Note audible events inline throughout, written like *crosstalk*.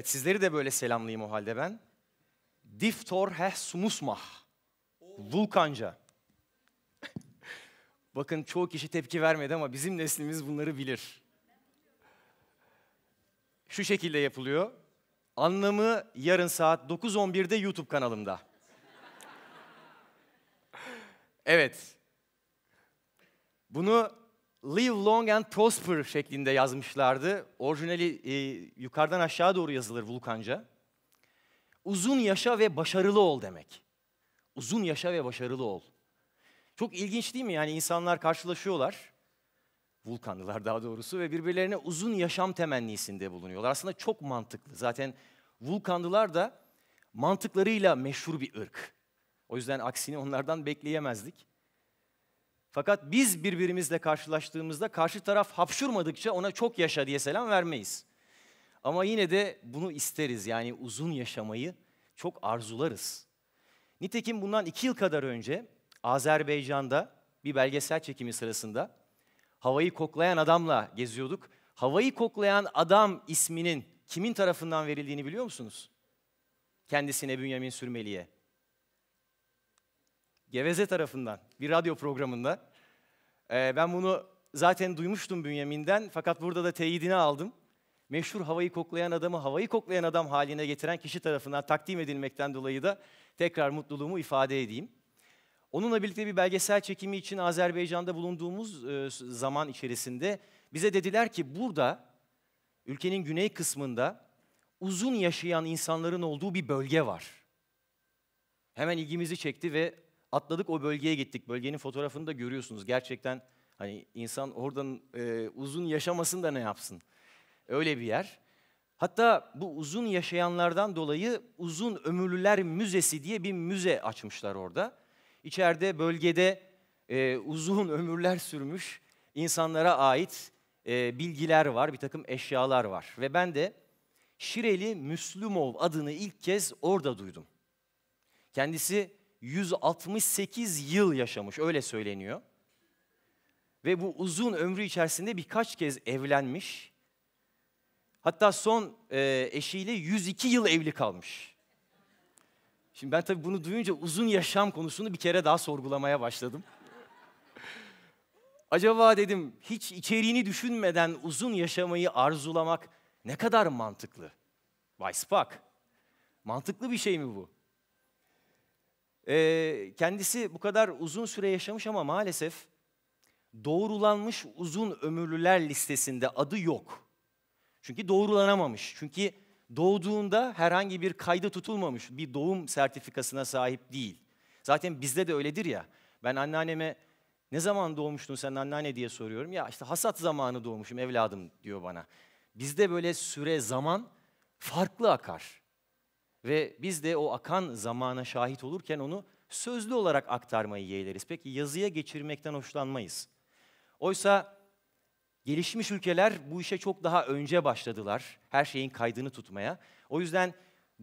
Evet sizleri de böyle selamlayayım o halde ben. Diftor heh sumusmah. Vulkanca. *laughs* Bakın çoğu kişi tepki vermedi ama bizim neslimiz bunları bilir. Şu şekilde yapılıyor. Anlamı yarın saat 9.11'de YouTube kanalımda. Evet. Bunu Live long and prosper şeklinde yazmışlardı. Orijinali e, yukarıdan aşağı doğru yazılır Vulkanca. Uzun yaşa ve başarılı ol demek. Uzun yaşa ve başarılı ol. Çok ilginç değil mi? Yani insanlar karşılaşıyorlar. Vulkanlılar daha doğrusu ve birbirlerine uzun yaşam temennisinde bulunuyorlar. Aslında çok mantıklı. Zaten Vulkanlılar da mantıklarıyla meşhur bir ırk. O yüzden aksini onlardan bekleyemezdik. Fakat biz birbirimizle karşılaştığımızda karşı taraf hapşurmadıkça ona çok yaşa diye selam vermeyiz. Ama yine de bunu isteriz yani uzun yaşamayı çok arzularız. Nitekim bundan iki yıl kadar önce Azerbaycan'da bir belgesel çekimi sırasında havayı koklayan adamla geziyorduk. Havayı koklayan adam isminin kimin tarafından verildiğini biliyor musunuz? Kendisine Bünyamin Sürmeli'ye. Geveze tarafından bir radyo programında. Ee, ben bunu zaten duymuştum Bünyamin'den fakat burada da teyidini aldım. Meşhur havayı koklayan adamı havayı koklayan adam haline getiren kişi tarafından takdim edilmekten dolayı da tekrar mutluluğumu ifade edeyim. Onunla birlikte bir belgesel çekimi için Azerbaycan'da bulunduğumuz e, zaman içerisinde bize dediler ki burada ülkenin güney kısmında uzun yaşayan insanların olduğu bir bölge var. Hemen ilgimizi çekti ve Atladık o bölgeye gittik. Bölgenin fotoğrafını da görüyorsunuz. Gerçekten hani insan oradan e, uzun yaşamasın da ne yapsın. Öyle bir yer. Hatta bu uzun yaşayanlardan dolayı Uzun Ömürlüler Müzesi diye bir müze açmışlar orada. İçeride bölgede e, uzun ömürler sürmüş insanlara ait e, bilgiler var, bir takım eşyalar var. Ve ben de Şireli Müslümov adını ilk kez orada duydum. Kendisi 168 yıl yaşamış öyle söyleniyor. Ve bu uzun ömrü içerisinde birkaç kez evlenmiş. Hatta son e, eşiyle 102 yıl evli kalmış. Şimdi ben tabii bunu duyunca uzun yaşam konusunu bir kere daha sorgulamaya başladım. Acaba dedim hiç içeriğini düşünmeden uzun yaşamayı arzulamak ne kadar mantıklı? Bay Spock, mantıklı bir şey mi bu? Ee, kendisi bu kadar uzun süre yaşamış ama maalesef doğrulanmış uzun ömürlüler listesinde adı yok. Çünkü doğrulanamamış. Çünkü doğduğunda herhangi bir kaydı tutulmamış, bir doğum sertifikasına sahip değil. Zaten bizde de öyledir ya. Ben anneanneme ne zaman doğmuştun sen anneanne diye soruyorum. Ya işte hasat zamanı doğmuşum evladım diyor bana. Bizde böyle süre zaman farklı akar. Ve biz de o akan zamana şahit olurken onu sözlü olarak aktarmayı yeğleriz. Peki yazıya geçirmekten hoşlanmayız. Oysa gelişmiş ülkeler bu işe çok daha önce başladılar. Her şeyin kaydını tutmaya. O yüzden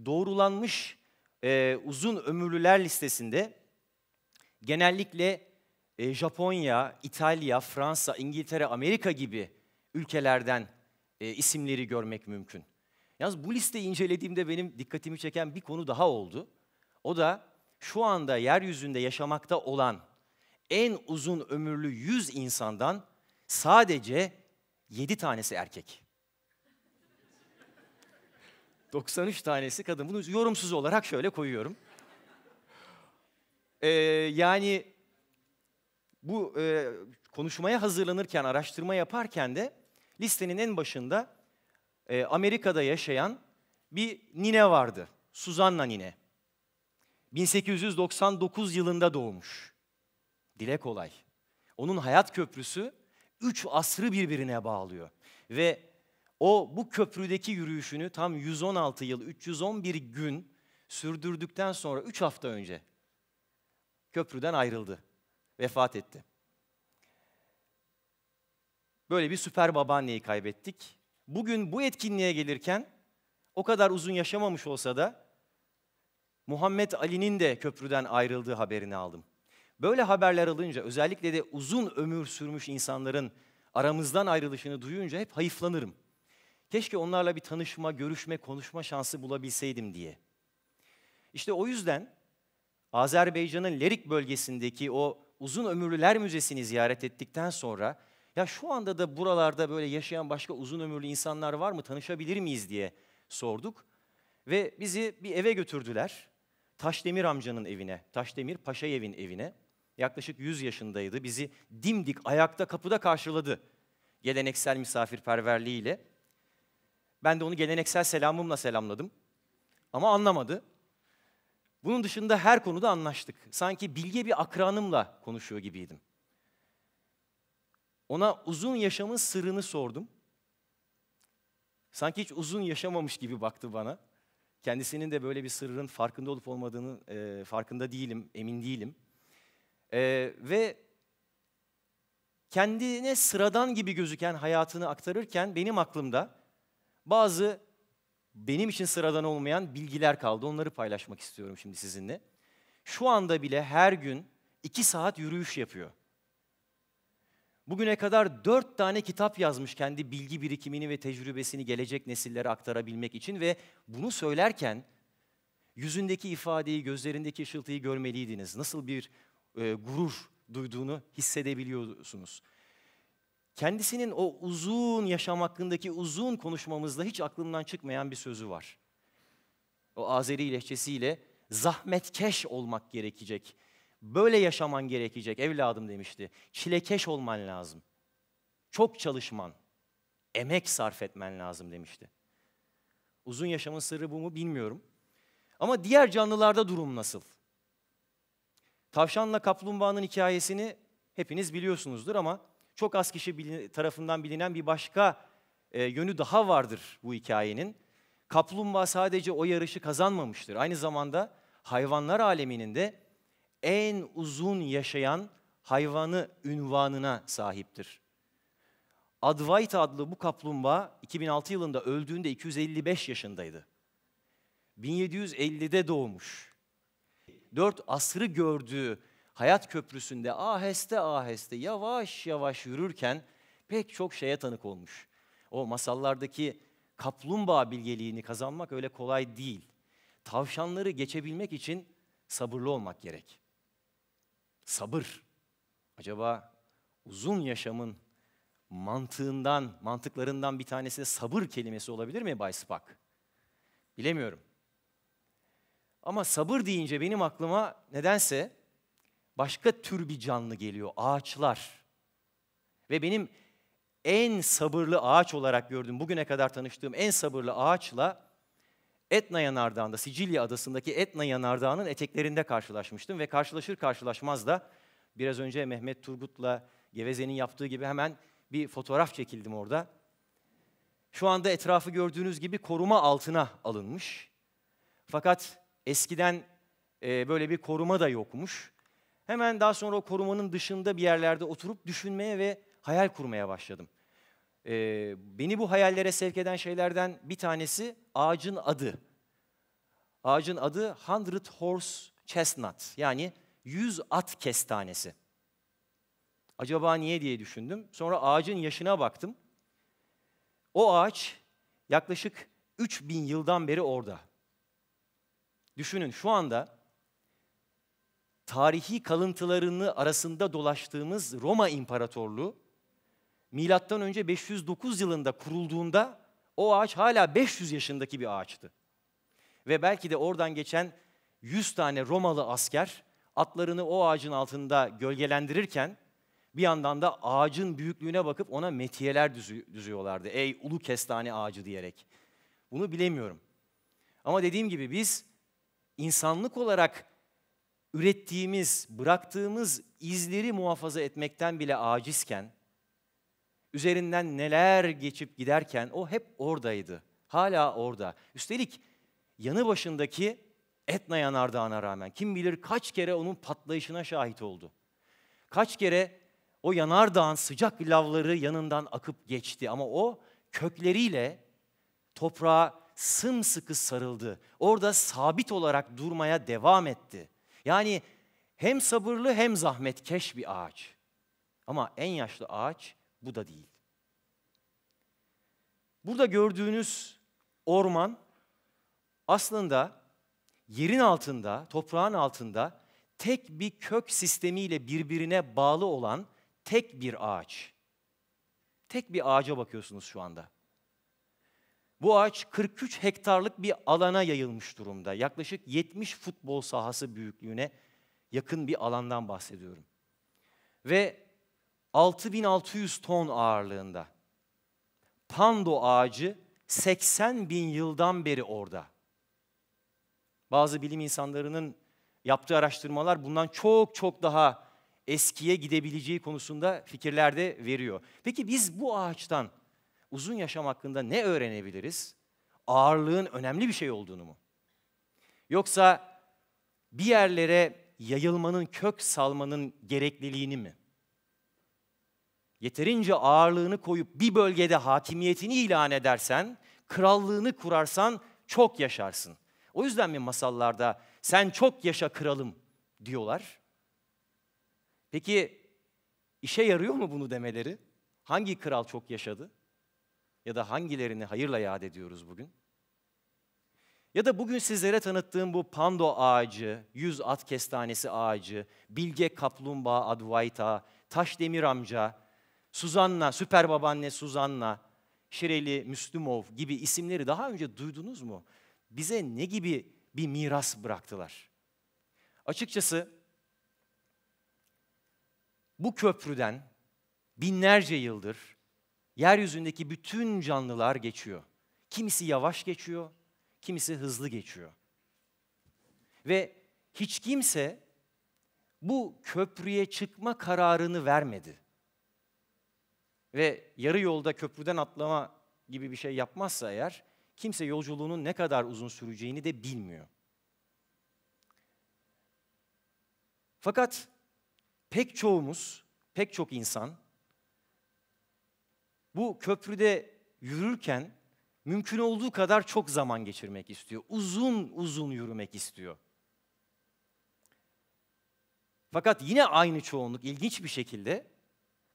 doğrulanmış e, uzun ömürlüler listesinde genellikle e, Japonya, İtalya, Fransa, İngiltere, Amerika gibi ülkelerden e, isimleri görmek mümkün. Yalnız bu listeyi incelediğimde benim dikkatimi çeken bir konu daha oldu. O da şu anda yeryüzünde yaşamakta olan en uzun ömürlü 100 insandan sadece 7 tanesi erkek. 93 tanesi kadın. Bunu yorumsuz olarak şöyle koyuyorum. Ee, yani bu e, konuşmaya hazırlanırken, araştırma yaparken de listenin en başında e, Amerika'da yaşayan bir nine vardı. Suzanna nine. 1899 yılında doğmuş. Dile kolay. Onun hayat köprüsü üç asrı birbirine bağlıyor. Ve o bu köprüdeki yürüyüşünü tam 116 yıl, 311 gün sürdürdükten sonra 3 hafta önce köprüden ayrıldı. Vefat etti. Böyle bir süper babaanneyi kaybettik bugün bu etkinliğe gelirken o kadar uzun yaşamamış olsa da Muhammed Ali'nin de köprüden ayrıldığı haberini aldım. Böyle haberler alınca özellikle de uzun ömür sürmüş insanların aramızdan ayrılışını duyunca hep hayıflanırım. Keşke onlarla bir tanışma, görüşme, konuşma şansı bulabilseydim diye. İşte o yüzden Azerbaycan'ın Lerik bölgesindeki o uzun ömürlüler müzesini ziyaret ettikten sonra ya şu anda da buralarda böyle yaşayan başka uzun ömürlü insanlar var mı? Tanışabilir miyiz diye sorduk. Ve bizi bir eve götürdüler. Taşdemir amcanın evine, Taşdemir Paşaev'in evine. Yaklaşık 100 yaşındaydı. Bizi dimdik ayakta kapıda karşıladı. Geleneksel misafirperverliğiyle. Ben de onu geleneksel selamımla selamladım. Ama anlamadı. Bunun dışında her konuda anlaştık. Sanki bilge bir akranımla konuşuyor gibiydim. Ona uzun yaşamın sırrını sordum. Sanki hiç uzun yaşamamış gibi baktı bana. Kendisinin de böyle bir sırrın farkında olup olmadığını e, farkında değilim, emin değilim. E, ve kendine sıradan gibi gözüken hayatını aktarırken benim aklımda bazı benim için sıradan olmayan bilgiler kaldı. Onları paylaşmak istiyorum şimdi sizinle. Şu anda bile her gün iki saat yürüyüş yapıyor. Bugüne kadar dört tane kitap yazmış kendi bilgi birikimini ve tecrübesini gelecek nesillere aktarabilmek için ve bunu söylerken yüzündeki ifadeyi, gözlerindeki ışıltıyı görmeliydiniz. Nasıl bir e, gurur duyduğunu hissedebiliyorsunuz. Kendisinin o uzun yaşam hakkındaki uzun konuşmamızda hiç aklımdan çıkmayan bir sözü var. O Azeri lehçesiyle zahmetkeş olmak gerekecek Böyle yaşaman gerekecek evladım demişti. Çilekeş olman lazım. Çok çalışman, emek sarf etmen lazım demişti. Uzun yaşamın sırrı bu mu bilmiyorum. Ama diğer canlılarda durum nasıl? Tavşanla kaplumbağanın hikayesini hepiniz biliyorsunuzdur ama çok az kişi tarafından bilinen bir başka e, yönü daha vardır bu hikayenin. Kaplumbağa sadece o yarışı kazanmamıştır. Aynı zamanda hayvanlar aleminin de en uzun yaşayan hayvanı ünvanına sahiptir. Advaita adlı bu kaplumbağa 2006 yılında öldüğünde 255 yaşındaydı. 1750'de doğmuş. Dört asrı gördüğü hayat köprüsünde aheste aheste yavaş yavaş yürürken pek çok şeye tanık olmuş. O masallardaki kaplumbağa bilgeliğini kazanmak öyle kolay değil. Tavşanları geçebilmek için sabırlı olmak gerek.'' sabır. Acaba uzun yaşamın mantığından, mantıklarından bir tanesi de sabır kelimesi olabilir mi Bay Spak? Bilemiyorum. Ama sabır deyince benim aklıma nedense başka tür bir canlı geliyor, ağaçlar. Ve benim en sabırlı ağaç olarak gördüğüm, bugüne kadar tanıştığım en sabırlı ağaçla Etna Yanardağı'nda, Sicilya adasındaki Etna Yanardağı'nın eteklerinde karşılaşmıştım ve karşılaşır karşılaşmaz da biraz önce Mehmet Turgut'la Geveze'nin yaptığı gibi hemen bir fotoğraf çekildim orada. Şu anda etrafı gördüğünüz gibi koruma altına alınmış. Fakat eskiden e, böyle bir koruma da yokmuş. Hemen daha sonra o korumanın dışında bir yerlerde oturup düşünmeye ve hayal kurmaya başladım e, beni bu hayallere sevk eden şeylerden bir tanesi ağacın adı. Ağacın adı Hundred Horse Chestnut yani 100 at kestanesi. Acaba niye diye düşündüm. Sonra ağacın yaşına baktım. O ağaç yaklaşık 3000 yıldan beri orada. Düşünün şu anda tarihi kalıntılarını arasında dolaştığımız Roma İmparatorluğu milattan önce 509 yılında kurulduğunda o ağaç hala 500 yaşındaki bir ağaçtı. Ve belki de oradan geçen 100 tane Romalı asker atlarını o ağacın altında gölgelendirirken bir yandan da ağacın büyüklüğüne bakıp ona metiyeler düzüyorlardı. Ey ulu kestane ağacı diyerek. Bunu bilemiyorum. Ama dediğim gibi biz insanlık olarak ürettiğimiz, bıraktığımız izleri muhafaza etmekten bile acizken üzerinden neler geçip giderken o hep oradaydı. Hala orada. Üstelik yanı başındaki Etna yanardağına rağmen kim bilir kaç kere onun patlayışına şahit oldu. Kaç kere o yanardağın sıcak lavları yanından akıp geçti ama o kökleriyle toprağa sımsıkı sarıldı. Orada sabit olarak durmaya devam etti. Yani hem sabırlı hem zahmetkeş bir ağaç. Ama en yaşlı ağaç bu da değil. Burada gördüğünüz orman aslında yerin altında, toprağın altında tek bir kök sistemiyle birbirine bağlı olan tek bir ağaç. Tek bir ağaca bakıyorsunuz şu anda. Bu ağaç 43 hektarlık bir alana yayılmış durumda. Yaklaşık 70 futbol sahası büyüklüğüne yakın bir alandan bahsediyorum. Ve 6600 ton ağırlığında. Pando ağacı 80 bin yıldan beri orada. Bazı bilim insanlarının yaptığı araştırmalar bundan çok çok daha eskiye gidebileceği konusunda fikirler de veriyor. Peki biz bu ağaçtan uzun yaşam hakkında ne öğrenebiliriz? Ağırlığın önemli bir şey olduğunu mu? Yoksa bir yerlere yayılmanın, kök salmanın gerekliliğini mi? yeterince ağırlığını koyup bir bölgede hakimiyetini ilan edersen, krallığını kurarsan çok yaşarsın. O yüzden mi masallarda sen çok yaşa kralım diyorlar? Peki işe yarıyor mu bunu demeleri? Hangi kral çok yaşadı? Ya da hangilerini hayırla yad ediyoruz bugün? Ya da bugün sizlere tanıttığım bu pando ağacı, yüz at kestanesi ağacı, bilge kaplumbağa advaita, taş demir amca, Suzanna, süper babaanne Suzanna, Şireli Müslümov gibi isimleri daha önce duydunuz mu? Bize ne gibi bir miras bıraktılar? Açıkçası bu köprüden binlerce yıldır yeryüzündeki bütün canlılar geçiyor. Kimisi yavaş geçiyor, kimisi hızlı geçiyor. Ve hiç kimse bu köprüye çıkma kararını vermedi ve yarı yolda köprüden atlama gibi bir şey yapmazsa eğer kimse yolculuğunun ne kadar uzun süreceğini de bilmiyor. Fakat pek çoğumuz, pek çok insan bu köprüde yürürken mümkün olduğu kadar çok zaman geçirmek istiyor. Uzun uzun yürümek istiyor. Fakat yine aynı çoğunluk ilginç bir şekilde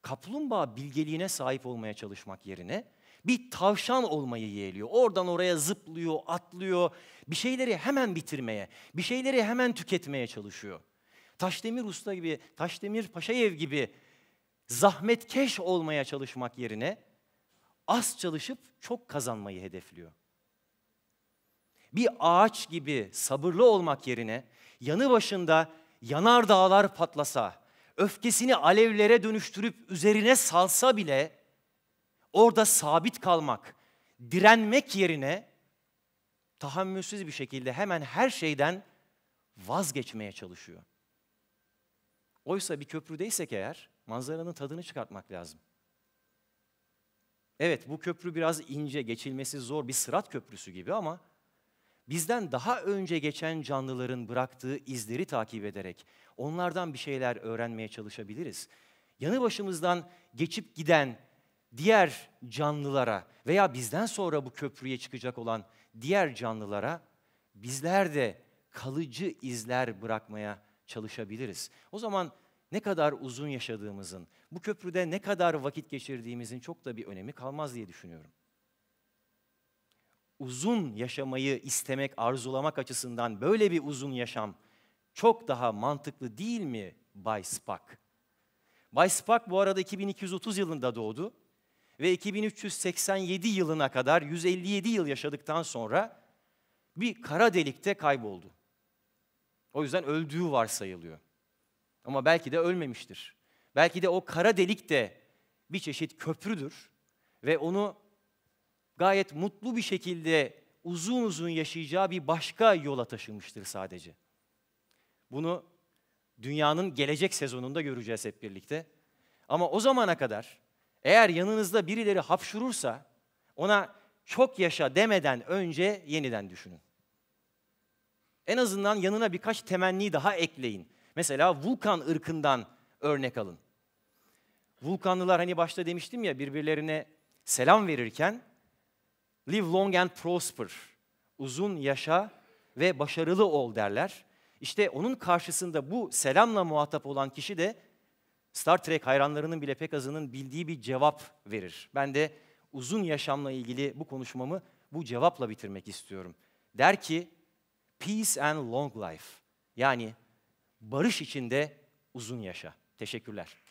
kaplumbağa bilgeliğine sahip olmaya çalışmak yerine bir tavşan olmayı yeğliyor. Oradan oraya zıplıyor, atlıyor. Bir şeyleri hemen bitirmeye, bir şeyleri hemen tüketmeye çalışıyor. Taşdemir Usta gibi, Taşdemir Paşayev gibi zahmetkeş olmaya çalışmak yerine az çalışıp çok kazanmayı hedefliyor. Bir ağaç gibi sabırlı olmak yerine yanı başında yanar dağlar patlasa, öfkesini alevlere dönüştürüp üzerine salsa bile orada sabit kalmak, direnmek yerine tahammülsüz bir şekilde hemen her şeyden vazgeçmeye çalışıyor. Oysa bir köprüdeysek eğer manzaranın tadını çıkartmak lazım. Evet bu köprü biraz ince, geçilmesi zor bir sırat köprüsü gibi ama bizden daha önce geçen canlıların bıraktığı izleri takip ederek onlardan bir şeyler öğrenmeye çalışabiliriz. Yanı başımızdan geçip giden diğer canlılara veya bizden sonra bu köprüye çıkacak olan diğer canlılara bizler de kalıcı izler bırakmaya çalışabiliriz. O zaman ne kadar uzun yaşadığımızın, bu köprüde ne kadar vakit geçirdiğimizin çok da bir önemi kalmaz diye düşünüyorum uzun yaşamayı istemek, arzulamak açısından böyle bir uzun yaşam çok daha mantıklı değil mi Bay Spack? Bay Spack bu arada 2230 yılında doğdu ve 2387 yılına kadar 157 yıl yaşadıktan sonra bir kara delikte kayboldu. O yüzden öldüğü varsayılıyor. Ama belki de ölmemiştir. Belki de o kara delik de bir çeşit köprüdür ve onu gayet mutlu bir şekilde uzun uzun yaşayacağı bir başka yola taşımıştır sadece. Bunu dünyanın gelecek sezonunda göreceğiz hep birlikte. Ama o zamana kadar eğer yanınızda birileri hapşurursa ona çok yaşa demeden önce yeniden düşünün. En azından yanına birkaç temenni daha ekleyin. Mesela Vulkan ırkından örnek alın. Vulkanlılar hani başta demiştim ya birbirlerine selam verirken Live long and prosper. Uzun yaşa ve başarılı ol derler. İşte onun karşısında bu selamla muhatap olan kişi de Star Trek hayranlarının bile pek azının bildiği bir cevap verir. Ben de uzun yaşamla ilgili bu konuşmamı bu cevapla bitirmek istiyorum. Der ki, peace and long life. Yani barış içinde uzun yaşa. Teşekkürler.